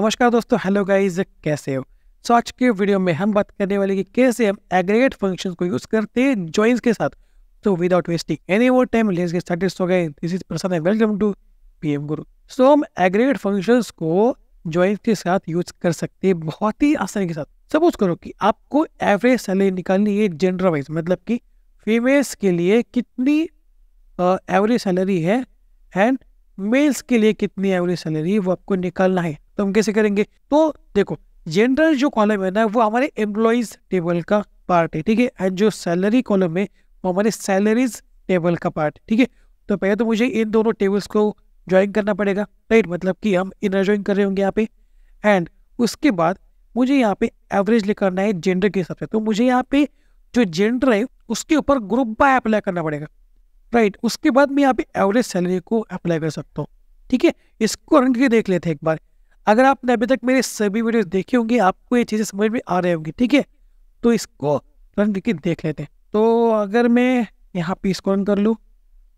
नमस्कार दोस्तों hello guys कैसे हो सो आज के वीडियो में हम बात करने वाले कि कैसे हम एग्रीगेट फंक्शंस को यूज़ करते हैं जॉइंस के साथ तो विदाउट वेस्टिंग एनी वो time let's get this is Prasad welcome to PM Guru so हम एग्रीगेट फंक्शंस को जॉइंस के साथ यूज कर सकते हैं बहुत ही आसानी के साथ सपोज करो कि आपको एवरेज सैलरी निकालनी है जेंडर वाइज मतलब कि फीमेल्स के लिए कितनी एवरेज सैलरी है एंड मेल्स के लिए कितनी एवरेज सैलरी है वो आपको निकालना है तो हम कैसे करेंगे तो देखो जनरल जो कॉलम है ना वो हमारे एम्प्लॉयज टेबल का पार्ट है ठीक है एंड जो सैलरी कॉलम है वो हमारे सैलरीज टेबल का पार्ट ठीक है तो पहले तो मुझे इन दोनों टेबल्स को ज्वाइन करना पड़ेगा राइट मतलब कि हम इनर ज्वाइन कर रहे होंगे यहाँ पे एंड उसके बाद मुझे यहाँ पे एवरेज लिखना है जेंडर के हिसाब से तो मुझे यहाँ पे जो जेंडर है उसके ऊपर ग्रुप बाय अप्लाई करना पड़ेगा राइट उसके बाद मैं यहाँ पे एवरेज सैलरी को अप्लाई कर सकता हूँ ठीक है इसको रंग के देख लेते हैं एक बार अगर आपने अभी तक मेरे सभी वीडियोस देखी होंगी आपको ये चीज़ें समझ में आ रही होंगी ठीक है तो इसको रन करके देख लेते हैं तो अगर मैं यहाँ पे इसको रन कर लूँ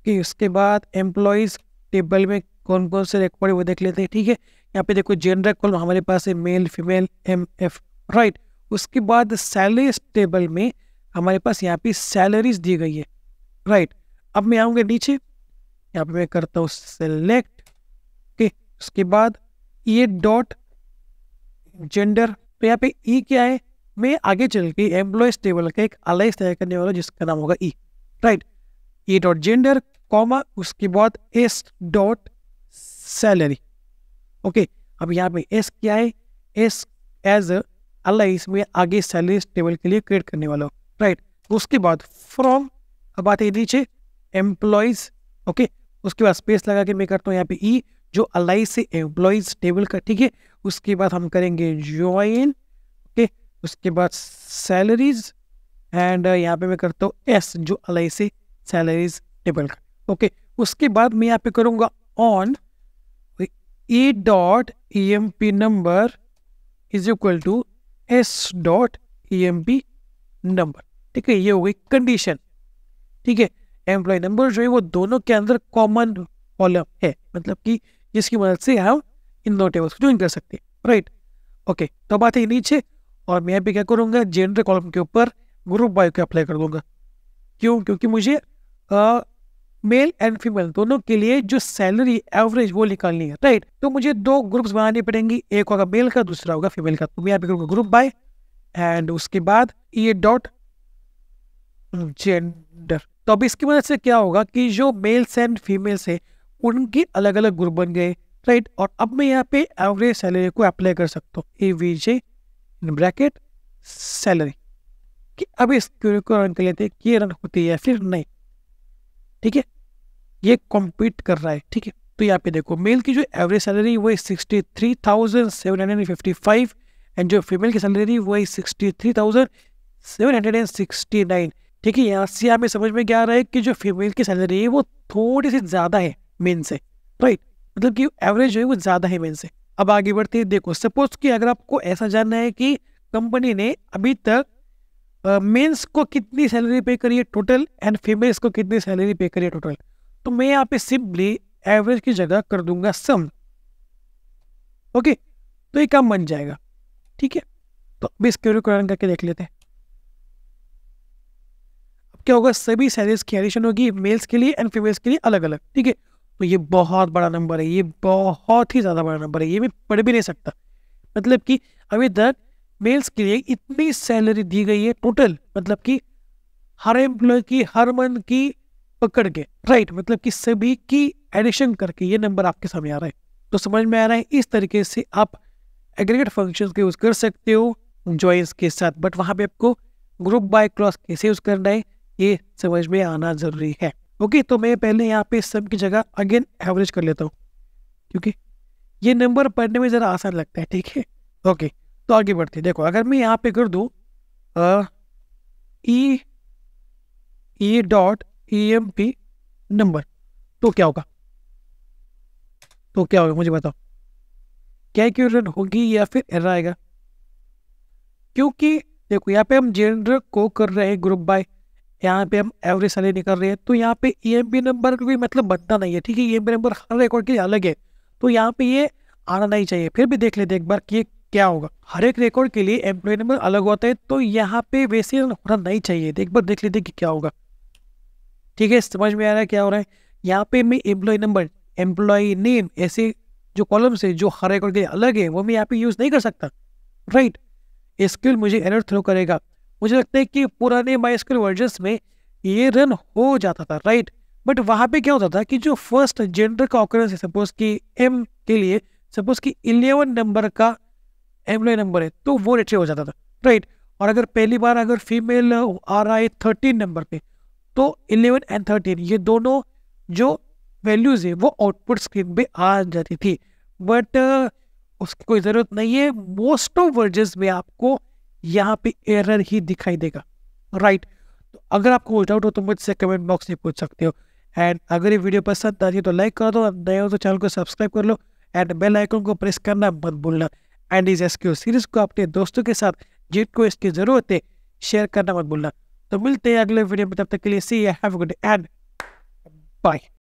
कि उसके बाद एम्प्लॉयज़ टेबल में कौन कौन से रिकॉर्ड वो देख लेते हैं ठीक है यहाँ पे देखो जेंडर कॉल हमारे पास है male female M F right उसके बाद सैलरीज टेबल में हमारे पास यहाँ पे सैलरीज दी गई है राइट अब मैं आऊँगा नीचे यहाँ पे मैं करता हूँ सेलेक्ट ओके उसके बाद ये डॉट जेंडर तो यहाँ पे ई e क्या है मैं आगे चल के एम्प्लॉयज टेबल का एक अलाइज तैयार करने वाला जिसका नाम होगा E right E dot gender comma उसके बाद एस डॉट सैलरी ओके अब यहाँ पे एस क्या है एस एज अलाइज मैं आगे सैलरी टेबल के लिए क्रिएट करने वाला हूँ राइट उसके बाद फ्रॉम अब आते नीचे एम्प्लॉयज ओके उसके बाद स्पेस लगा के मैं करता हूँ यहाँ पे ई e, जो अलाई से एम्प्लॉयज टेबल का ठीक है उसके बाद हम करेंगे ज्वाइन ओके उसके बाद सैलरीज एंड uh, यहाँ पे मैं करता हूँ एस जो अलाई से सैलरीज टेबल का ओके उसके बाद मैं यहाँ पे करूँगा on A dot E M P number is equal to S dot E M P number ठीक है ये हो गई कंडीशन ठीक है एम्प्लॉय नंबर जो है वो दोनों के अंदर कॉमन कॉलम है मतलब कि जिसकी मदद से हम इन दो टेबल्स को ज्वाइन कर सकते हैं राइट ओके तो बात है नीचे और मैं भी क्या करूँगा जेंडर कॉलम के ऊपर ग्रुप बाय के अप्लाई कर दूंगा क्यों क्योंकि मुझे मेल एंड फीमेल दोनों के लिए जो सैलरी एवरेज वो निकालनी है राइट तो मुझे दो ग्रुप्स बनाने पड़ेंगे एक होगा मेल का दूसरा होगा फीमेल का तो मैं यहाँ पे करूँगा ग्रुप बाय एंड उसके बाद ये डॉट जेंडर तो अब इसकी मदद से क्या होगा कि जो मेल्स एंड फीमेल्स है उनके अलग अलग ग्रुप बन गए राइट और अब मैं यहाँ पे एवरेज सैलरी को अप्लाई कर सकता हूँ A V J bracket salary कि अब इस क्यूरी को रन कर लेते हैं ये रन होती है फिर नहीं ठीक है ये कॉम्पीट कर रहा है ठीक है तो यहाँ पे देखो मेल की जो एवरेज सैलरी वो sixty three thousand seven hundred and fifty five and जो फीमेल की सैलरी वो है sixty three thousand seven hundred and sixty nine ठीक है यहाँ से हमें समझ में क्या आ रहा है कि जो फीमेल की सैलरी है वो थोड़ी सी ज़्यादा है मेन से राइट मतलब कि एवरेज है वो ज़्यादा है मेन से अब आगे बढ़ते हैं देखो सपोज कि अगर आपको ऐसा जानना है कि कंपनी ने अभी तक मेन्स uh, को कितनी सैलरी पे करी है टोटल एंड फीमेल्स को कितनी सैलरी पे करी है टोटल तो मैं यहाँ पे सिंपली एवरेज की जगह कर दूंगा सम ओके तो ये काम बन जाएगा ठीक है तो अभी इसके रन करके देख लेते हैं अब क्या होगा सभी सैलरीज की एडिशन होगी मेल्स के लिए एंड फीमेल्स के लिए अलग अलग ठीक है तो ये बहुत बड़ा नंबर है ये बहुत ही ज़्यादा बड़ा नंबर है ये मैं पढ़ भी नहीं सकता मतलब कि अभी तक मेल्स के लिए इतनी सैलरी दी गई है टोटल मतलब कि हर एम्प्लॉय की हर मंथ की पकड़ के राइट मतलब कि सभी की एडिशन करके ये नंबर आपके सामने आ रहा है तो समझ में आ रहा है इस तरीके से आप एग्रीगेट फंक्शन का यूज़ कर सकते हो ज्वाइंस के साथ बट वहाँ पे आपको ग्रुप बाय क्लॉस कैसे यूज़ करना है ये समझ में आना ज़रूरी है ओके तो मैं पहले यहाँ पे सब की जगह अगेन एवरेज कर लेता हूँ क्योंकि ये नंबर पढ़ने में ज़रा आसान लगता है ठीक है ओके तो आगे बढ़ते हैं देखो अगर मैं यहाँ पे कर दूँ E E dot E M P number तो क्या होगा तो क्या होगा मुझे बताओ क्या क्यों होगी या फिर एर आएगा क्योंकि देखो यहाँ पे हम जेंडर को कर रहे हैं ग्रुप बाय यहाँ पे हम एवरेज सैलरी निकल रहे हैं तो यहाँ पे ई e नंबर का कोई मतलब बनता नहीं है ठीक है ई e नंबर हर रिकॉर्ड के लिए अलग है तो यहाँ पे ये आना नहीं चाहिए फिर भी देख लेते एक बार कि क्या होगा हर एक रिकॉर्ड के लिए एम्प्लॉय नंबर अलग होता है तो यहाँ पे वैसे होना नहीं चाहिए एक बार देख लेते कि क्या होगा ठीक है समझ में आ रहा है क्या हो रहा है यहाँ पे मैं एम्प्लॉय नंबर एम्प्लॉय नेम ऐसे जो कॉलम्स है जो हर रिकॉर्ड के लिए अलग है वो मैं यहाँ पे यूज़ नहीं कर सकता राइट स्किल मुझे एरर थ्रो करेगा मुझे लगता है कि पुराने माइस्कल वर्जन्स में ये रन हो जाता था राइट बट वहाँ पे क्या होता था कि जो फर्स्ट जेंडर का ऑकरेंस है सपोज कि एम के लिए सपोज कि इलेवन नंबर का एम्प्लॉय नंबर है तो वो रिट्री हो जाता था राइट और अगर पहली बार अगर फीमेल आ रहा है थर्टीन नंबर पे तो इलेवन एंड थर्टीन ये दोनों जो वैल्यूज़ है वो आउटपुट स्क्रीन पे आ जाती थी बट उसकी कोई ज़रूरत नहीं है मोस्ट ऑफ वर्जन्स में आपको यहाँ पे एरर ही दिखाई देगा राइट तो अगर आपको कुछ डाउट हो तो मुझसे कमेंट बॉक्स में पूछ सकते हो एंड अगर ये वीडियो पसंद आती है तो लाइक कर दो नए हो तो चैनल को सब्सक्राइब कर लो एंड बेल आइकन को प्रेस करना मत भूलना एंड इस एसक्यू सीरीज को अपने दोस्तों के साथ जिनको इसकी ज़रूरत है शेयर करना मत भूलना तो मिलते हैं अगले वीडियो में तब तक के लिए see have good and bye